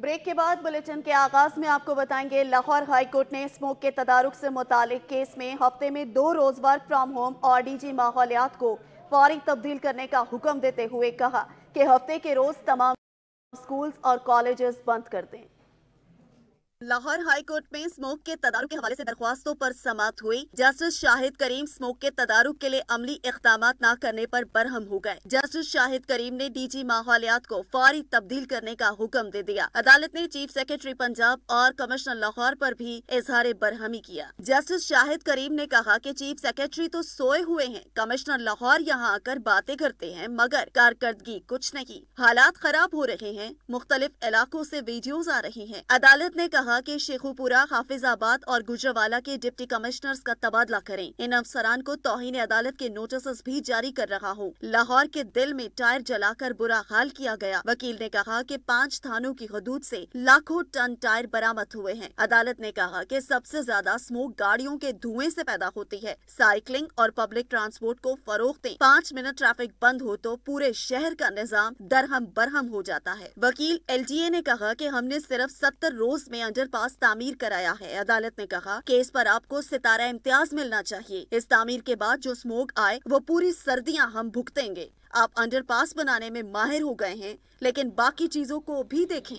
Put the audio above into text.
break के बाद bulletin के आगाज में आपको बताएंगे लाहौर हाई कोर्ट ने स्मोक के तदारक से मुतालिक केस में हफ्ते में दो रोज वर्क फ्राम होम और डीजी माहौलियात को फौरी तब्दील करने का हुक्म देते हुए कहा कि हफ्ते के रोज तमाम स्कूल्स और कॉलेजेस बंद कर दें लाहौर हाई कोर्ट में स्मोक के तदारु के हवाले से दरख्वास्तों पर समाप्त हुई जस्टिस शाहिद करीम स्मोक के तदारुक के लिए अमली इकदाम न करने पर बरहम हो गए जस्टिस शाहिद करीम ने डीजी माहौलियात को फौरी तब्दील करने का हुक्म दे दिया अदालत ने चीफ सेक्रेटरी पंजाब और कमिश्नर लाहौर पर भी इजहार बरहमी किया जस्टिस शाहिद करीम ने कहा की चीफ सेक्रेटरी तो सोए हुए हैं कमिश्नर लाहौर यहाँ आकर बातें करते हैं मगर कारकर्दगी कुछ नहीं हालात खराब हो रहे हैं मुख्तलिफ इलाकों ऐसी वीडियोज आ रही है अदालत ने कहा कहा कि शेखुपुरा हाफिजाबाद और गुजरावाला के डिप्टी कमिश्नर्स का तबादला करें इन अफसरान को तोहन अदालत के नोटिस भी जारी कर रहा हूँ लाहौर के दिल में टायर जलाकर बुरा हाल किया गया वकील ने कहा कि पाँच थानों की हदूद से लाखों टन टायर बरामद हुए हैं अदालत ने कहा कि सबसे ज्यादा स्मोक गाड़ियों के धुएं से पैदा होती है साइकिलिंग और पब्लिक ट्रांसपोर्ट को फरोख दें पाँच मिनट ट्रैफिक बंद हो तो पूरे शहर का निजाम दरहम बरहम हो जाता है वकील एल ने कहा की हमने सिर्फ सत्तर रोज में अंडर सेंटर पास तामीर कराया है अदालत ने कहा केस पर आपको सितारा इम्तियाज मिलना चाहिए इस तामीर के बाद जो स्मोक आए वो पूरी सर्दियां हम भुगतेंगे आप अंडरपास बनाने में माहिर हो गए हैं लेकिन बाकी चीजों को भी देखें